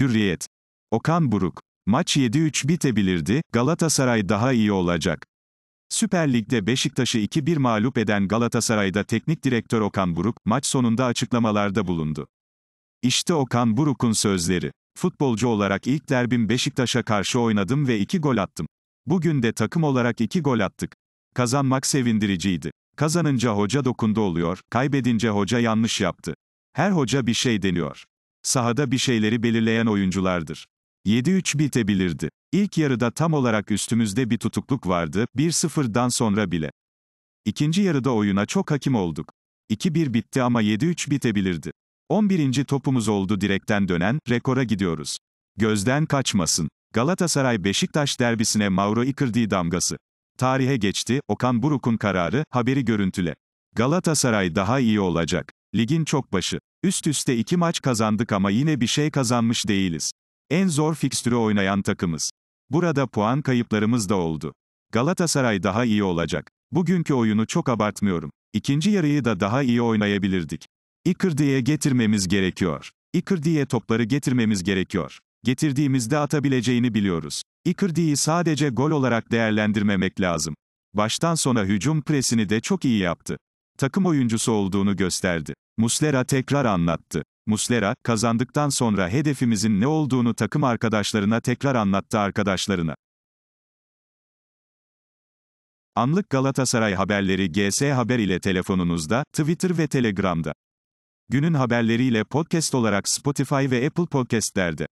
Hürriyet. Okan Buruk. Maç 7-3 bitebilirdi, Galatasaray daha iyi olacak. Süper Lig'de Beşiktaş'ı 2-1 mağlup eden Galatasaray'da teknik direktör Okan Buruk, maç sonunda açıklamalarda bulundu. İşte Okan Buruk'un sözleri. Futbolcu olarak ilk derbim Beşiktaş'a karşı oynadım ve 2 gol attım. Bugün de takım olarak 2 gol attık. Kazanmak sevindiriciydi. Kazanınca hoca dokundu oluyor, kaybedince hoca yanlış yaptı. Her hoca bir şey deniyor sahada bir şeyleri belirleyen oyunculardır. 7-3 bitebilirdi. İlk yarıda tam olarak üstümüzde bir tutukluk vardı, 1-0'dan sonra bile. İkinci yarıda oyuna çok hakim olduk. 2-1 bitti ama 7-3 bitebilirdi. 11. topumuz oldu direkten dönen, rekora gidiyoruz. Gözden kaçmasın. Galatasaray-Beşiktaş derbisine Mauro Icardi damgası. Tarihe geçti, Okan Buruk'un kararı, haberi görüntüle. Galatasaray daha iyi olacak. Ligin çok başı. Üst üste iki maç kazandık ama yine bir şey kazanmış değiliz. En zor fikstürü oynayan takımız. Burada puan kayıplarımız da oldu. Galatasaray daha iyi olacak. Bugünkü oyunu çok abartmıyorum. İkinci yarıyı da daha iyi oynayabilirdik. Icardi'ye getirmemiz gerekiyor. Icardi'ye topları getirmemiz gerekiyor. Getirdiğimizde atabileceğini biliyoruz. Icardi'yi sadece gol olarak değerlendirmemek lazım. Baştan sona hücum presini de çok iyi yaptı takım oyuncusu olduğunu gösterdi. Muslera tekrar anlattı. Muslera, kazandıktan sonra hedefimizin ne olduğunu takım arkadaşlarına tekrar anlattı arkadaşlarına. Anlık Galatasaray haberleri GS Haber ile telefonunuzda, Twitter ve Telegram'da. Günün haberleriyle podcast olarak Spotify ve Apple Podcast'lerde.